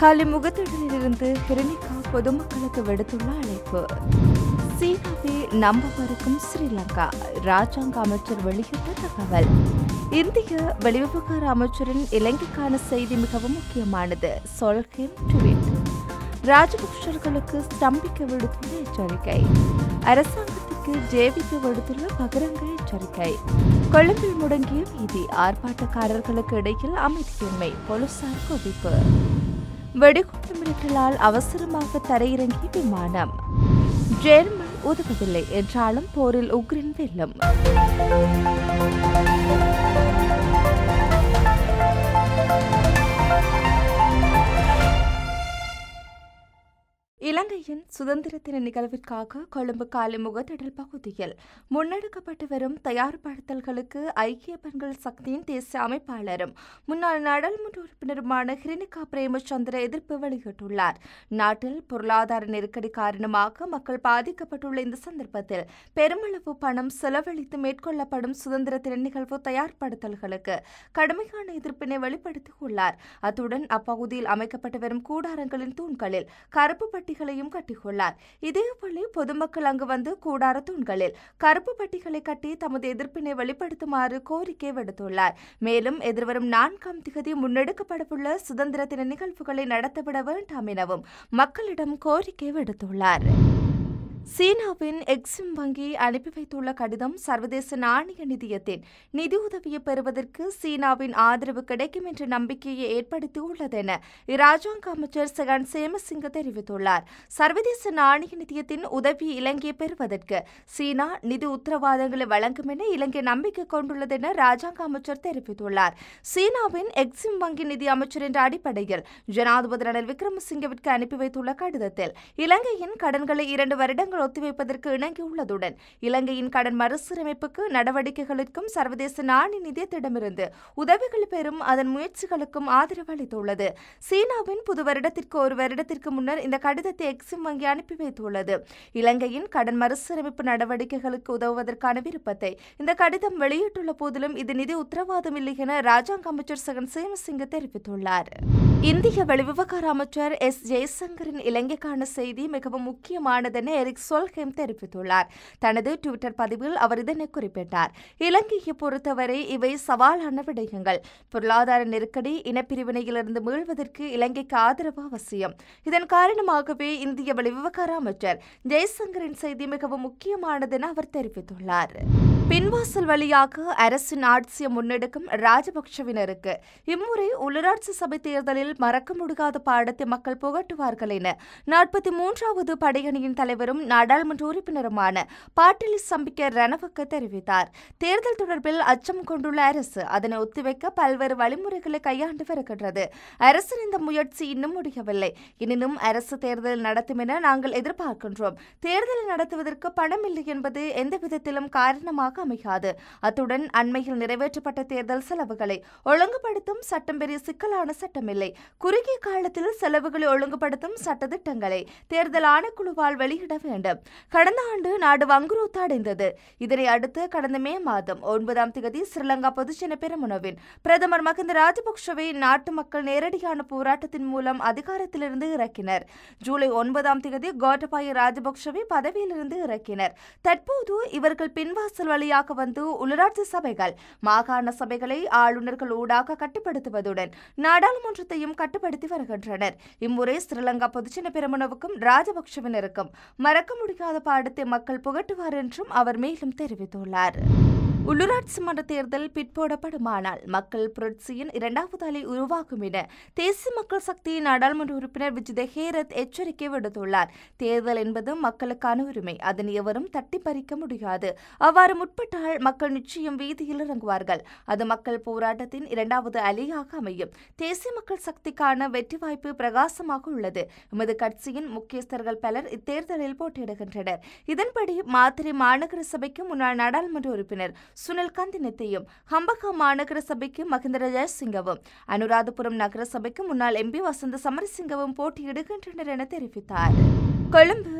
கலிமுகத்திடலிருந்து ஹிரணிகா பொதுமக்களுக்கு விடுத்துள்ள அழைப்பு சீனாவை நம்ப மறுக்கும் ஸ்ரீலங்கா ராஜாங்க அமைச்சர் வெளியிட்ட தகவல் இந்திய வெளிவிவகார அமைச்சரின் இலங்கைக்கான செய்தி மிகவும் முக்கியமானது சொல்கிம் ட்வீட் ராஜபக்ஷர்களுக்கு ஸ்தம்பிக்க விடுத்துள்ள எச்சரிக்கை அரசாங்கத்துக்கு ஜேவிக்கு விடுத்துள்ள பகிரங்க எச்சரிக்கை கொழும்பில் முடங்கிய வீதி ஆர்ப்பாட்டக்காரர்களுக்கு இடையில் அமைதியின்மை போலீசார் குவிப்பு வெடிகுண்டு மிரட்டலால் அவசரமாக தரையிறங்கிய விமானம் ஜெர்மன் உதவவில்லை என்றாலும் போரில் உக்ரைன் வெல்லும் சுதந்திர தின நிகழ்விற்காக கொழும்பு காலிமுக திடல் பகுதியில் முன்னெடுக்கப்பட்டு வரும் தயார்படுத்தல்களுக்கு ஐக்கிய பெண்கள் சக்தியின் தேசிய அமைப்பாளரும் முன்னாள் நாடாளுமன்ற உறுப்பினருமான ஹிரினிகா பிரேமச்சந்திர எதிர்ப்பு வெளியிட்டுள்ளார் நாட்டில் பொருளாதார நெருக்கடி காரணமாக மக்கள் பாதிக்கப்பட்டுள்ள இந்த சந்தர்ப்பத்தில் பெருமளவு பணம் செலவழித்து மேற்கொள்ளப்படும் சுதந்திர தின நிகழ்வு தயார்படுத்தல்களுக்கு கடுமையான எதிர்ப்பினை வெளிப்படுத்தியுள்ளார் அத்துடன் அப்பகுதியில் அமைக்கப்பட்டு வரும் கூடாரங்களின் தூண்களில் கருப்பு பட்டிகளையும் கட்டியுள்ளார் கூறியுள்ளார் போல பொதுமக்கள் அங்கு வந்து கூடார தூண்களில் கருப்பு பட்டிகளை கட்டி தமது எதிர்ப்பினை வெளிப்படுத்துமாறு கோரிக்கை விடுத்துள்ளார் மேலும் எதிர்வரும் நான்காம் திகதி முன்னெடுக்கப்படவுள்ள சுதந்திர தின நிகழ்வுகளை நடத்தப்பட வேண்டாம் எனவும் மக்களிடம் கோரிக்கை விடுத்துள்ளார் சீனாவின் எக்ஸிம் வங்கி அனுப்பி வைத்துள்ள கடிதம் சர்வதேச நாணய நிதியத்தின் நிதியுதவியை பெறுவதற்கு சீனாவின் ஆதரவு கிடைக்கும் என்ற நம்பிக்கையை என இராஜாங்க அமைச்சர் சகன் சேமசிங்க தெரிவித்துள்ளார் சர்வதேச நாணய நிதியத்தின் உதவி இலங்கையை பெறுவதற்கு சீனா நிதி உத்தரவாதங்களை வழங்கும் என இலங்கை நம்பிக்கை கொண்டுள்ளதென ராஜாங்க அமைச்சர் தெரிவித்துள்ளார் சீனாவின் எக்ஸிம் வங்கி நிதி அமைச்சர் என்ற அடிப்படையில் ஜனாதிபதி ரணில் விக்ரமசிங்கவிற்கு அனுப்பி வைத்துள்ள கடிதத்தில் இலங்கையின் கடன்களை இரண்டு வருடங்கள் திட்டங்கள் ஒத்திவைப்பதற்கு இணங்கியுள்ளதுடன் இலங்கையின் கடன் மறுசீரமைப்புக்கு நடவடிக்கைகளுக்கும் சர்வதேச நாணய நிதியத்திடமிருந்து உதவிகள் பெறும் அதன் முயற்சிகளுக்கும் ஆதரவு அளித்துள்ளது சீனாவின் புது வருடத்திற்கு ஒரு வருடத்திற்கு முன்னர் இந்த கடிதத்தை எக்ஸிம் வங்கி அனுப்பி வைத்துள்ளது இலங்கையின் கடன் மறுசீரமைப்பு நடவடிக்கைகளுக்கு உதவுவதற்கான விருப்பத்தை இந்த கடிதம் வெளியிட்டுள்ள போதிலும் இது நிதி உத்தரவாதம் இல்லை என ராஜாங்க அமைச்சர் சகன் சேமசிங்க தெரிவித்துள்ளார் இந்திய வெளிவிவகார அமைச்சர் எஸ் ஜெய்சங்கரின் இலங்கைக்கான செய்தி மிகவும் முக்கியமானதென எரிக் சொல்ஹெம் தெரிவித்துள்ளார் தனது டுவிட்டர் பதிவில் அவர் இதனை குறிப்பிட்டார் இலங்கையை பொறுத்தவரை இவை சவாலான விடயங்கள் பொருளாதார நெருக்கடி இனப்பிரிவினையிலிருந்து மீள்வதற்கு இலங்கைக்கு ஆதரவு அவசியம் இதன் காரணமாகவே இந்திய வெளிவிவகார அமைச்சர் ஜெய்சங்கரின் செய்தி மிகவும் முக்கியமானதென அவர் தெரிவித்துள்ளார் பின்வாசல் வழியாக அரசின் ஆட்சியை முன்னெடுக்கும் ராஜபக்ஷவினருக்கு இம்முறை உள்ளாட்சி சபை தேர்தலில் மறக்க முடியாத பாடத்தை மக்கள் புகட்டுவார்கள் என நாற்பத்தி மூன்றாவது படையணியின் தலைவரும் நாடாளுமன்ற உறுப்பினருமான பாட்டிலி சம்பிக்க ரணவக்க தெரிவித்தார் தேர்தல் தொடர்பில் அச்சம் கொண்டுள்ள அரசு அதனை ஒத்திவைக்க பல்வேறு வழிமுறைகளை கையாண்டு வருகின்றது அரசின் இந்த முயற்சி இன்னும் முடியவில்லை எனினும் அரசு தேர்தல் நடத்தும் என நாங்கள் எதிர்பார்க்கின்றோம் தேர்தலை நடத்துவதற்கு பணம் இல்லை என்பது எந்த விதத்திலும் காரணமாக அமையாது அத்துடன் அண்மையில் நிறைவேற்றப்பட்ட தேர்தல் செலவுகளை ஒழுங்குபடுத்தும் சட்டம் பெரிய சிக்கலான சட்டமில்லை குறுகிய காலத்தில் செலவுகளை ஒழுங்குபடுத்தும் சட்டத்திட்டங்களை தேர்தல் ஆணைக்குழுவால் வெளியிட வேண்டும் ஆண்டு கடந்த ஆண்டு நாடு அடைந்தது இதனை அடுத்து கடந்த மே மாதம் ஒன்பதாம் தேதி ஸ்ரீலங்கா பொதுஜன பெருமுனவின் பிரதமர் மகிந்த ராஜபக்ஷவை நாட்டு மக்கள் நேரடியான போராட்டத்தின் மூலம் அதிகாரத்திலிருந்து இறக்கினர் ஜூலை ஒன்பதாம் தேதி கோட்டபாய ராஜபக்ஷவை பதவியிலிருந்து இறக்கினர் தற்போது இவர்கள் பின்வாசல் வழியாக வந்து உள்ளாட்சி சபைகள் மாகாண சபைகளை ஆளுநர்கள் ஊடாக கட்டுப்படுத்துவதுடன் நாடாளுமன்றத்தையும் கட்டுப்படுத்தி வருகின்றனர் இம்முறை ஸ்ரீலங்கா பொதுஜன பெருமனவுக்கும் ராஜபக்ஷவினருக்கும் மறக்க மறக்க முடியாத பாடத்தை மக்கள் புகட்டுவார் என்றும் அவர் மேலும் தெரிவித்துள்ளார் உள்ளூராட்சி மன்ற தேர்தல் பிற்போடப்படுமானால் மக்கள் புரட்சியின் இரண்டாவது அலை உருவாகும் என தேசிய மக்கள் சக்தி நாடாளுமன்ற உறுப்பினர் விஜித ஹேரத் எச்சரிக்கை விடுத்துள்ளார் தேர்தல் என்பது மக்களுக்கான உரிமை அதனை எவரும் தட்டி பறிக்க முடியாது அவ்வாறு முற்பட்டால் மக்கள் நிச்சயம் வீதியில் இறங்குவார்கள் அது மக்கள் போராட்டத்தின் இரண்டாவது அலையாக அமையும் தேசிய மக்கள் சக்திக்கான வெற்றி வாய்ப்பு பிரகாசமாக உள்ளது எமது கட்சியின் முக்கியஸ்தர்கள் பலர் இத்தேர்தலில் போட்டியிடுகின்றனர் இதன்படி மாத்திரை மாநகர சபைக்கு முன்னாள் நாடாளுமன்ற உறுப்பினர் சுனில் நித்தியும் ஹம்பகா மாநகர சபைக்கு மகிந்த ஜெயசிங்கவும் அனுராதபுரம் நகர சபைக்கு முன்னாள் எம்பி வசந்த சமரசிங்கவும் போட்டியிடுகின்றனர் என தெரிவித்தார் கொழும்பு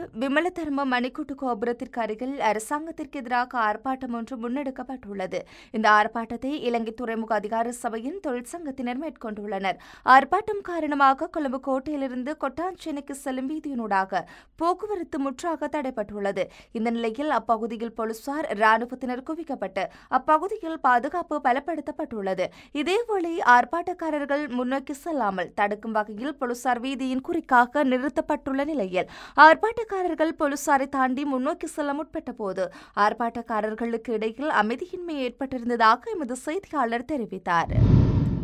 தர்ம மணிக்கூட்டு கோபுரத்திற்கு அருகில் அரசாங்கத்திற்கு எதிராக ஆர்ப்பாட்டம் ஒன்று முன்னெடுக்கப்பட்டுள்ளது இந்த ஆர்ப்பாட்டத்தை இலங்கை துறைமுக அதிகார சபையின் தொழிற்சங்கத்தினர் மேற்கொண்டுள்ளனர் ஆர்ப்பாட்டம் காரணமாக கொழும்பு கோட்டையிலிருந்து கொட்டாஞ்சேனைக்கு செல்லும் வீதியினூடாக போக்குவரத்து முற்றாக தடைப்பட்டுள்ளது இந்த நிலையில் அப்பகுதியில் போலீசார் ராணுவத்தினர் குவிக்கப்பட்டு அப்பகுதியில் பாதுகாப்பு பலப்படுத்தப்பட்டுள்ளது இதேவேளை ஆர்ப்பாட்டக்காரர்கள் முன்னோக்கி செல்லாமல் தடுக்கும் வகையில் போலீசார் வீதியின் குறிக்காக நிறுத்தப்பட்டுள்ள நிலையில் ஆர்ப்பாட்டக்காரர்கள் போலீசாரை தாண்டி முன்னோக்கி செல்ல முற்பட்ட போது ஆர்ப்பாட்டக்காரர்களுக்கு இடையில் அமைதியின்மை ஏற்பட்டிருந்ததாக எமது செய்தியாளர் தெரிவித்தார்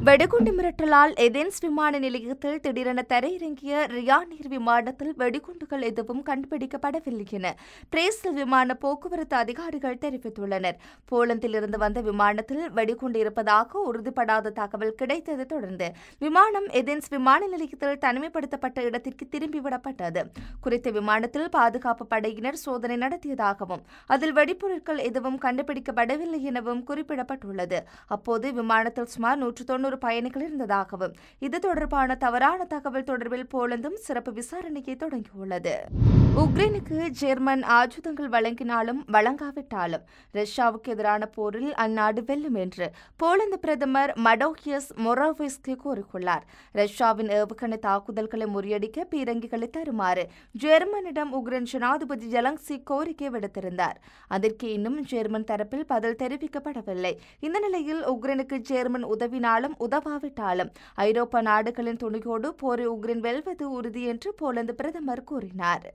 வெடிகுண்டு மிரட்டலால் எதென்ஸ் விமான நிலையத்தில் திடீரென தரையிறங்கிய ரியா நீர் விமானத்தில் வெடிகுண்டுகள் எதுவும் கண்டுபிடிக்கப்படவில்லை என பிரேசில் விமான போக்குவரத்து அதிகாரிகள் தெரிவித்துள்ளனர் போலந்திலிருந்து வந்த விமானத்தில் வெடிகுண்டு இருப்பதாக உறுதிப்படாத தகவல் கிடைத்ததை தொடர்ந்து விமானம் எதென்ஸ் விமான நிலையத்தில் தனிமைப்படுத்தப்பட்ட இடத்திற்கு திரும்பிவிடப்பட்டது குறித்த விமானத்தில் பாதுகாப்பு படையினர் சோதனை நடத்தியதாகவும் அதில் வெடிப்பொருட்கள் எதுவும் கண்டுபிடிக்கப்படவில்லை எனவும் குறிப்பிடப்பட்டுள்ளது அப்போது விமானத்தில் சுமார் நூற்று தொன்னூறு இருநூறு பயணிகள் இருந்ததாகவும் இது தொடர்பான தவறான தகவல் தொடர்பில் போலந்தும் சிறப்பு விசாரணையை தொடங்கியுள்ளது உக்ரைனுக்கு ஜெர்மன் ஆயுதங்கள் வழங்கினாலும் வழங்காவிட்டாலும் ரஷ்யாவுக்கு எதிரான போரில் அந்நாடு வெல்லும் என்று போலந்து பிரதமர் மடோகியஸ் மொரோவிஸ்கி கூறியுள்ளார் ரஷ்யாவின் ஏவுகணை தாக்குதல்களை முறியடிக்க பீரங்கிகளை தருமாறு ஜெர்மனிடம் உக்ரைன் ஜனாதிபதி ஜலங்சி கோரிக்கை விடுத்திருந்தார் அதற்கு இன்னும் ஜெர்மன் தரப்பில் பதில் தெரிவிக்கப்படவில்லை இந்த நிலையில் உக்ரைனுக்கு ஜெர்மன் உதவினாலும் உதவாவிட்டாலும் ஐரோப்பா நாடுகளின் துணையோடு போரை உக்ரைன் வெல்வது உறுதி என்று போலந்து பிரதமர் கூறினார்